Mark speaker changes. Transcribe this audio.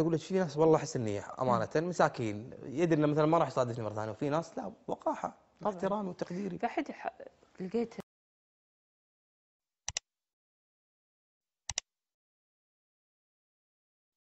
Speaker 1: اقول لك في ناس والله احس اني امانه مساكين يدري انه مثلا ما راح يصادفني
Speaker 2: مره ثانيه وفي ناس لا وقاحه طبعا احترامي وتقديري. في احد لقيت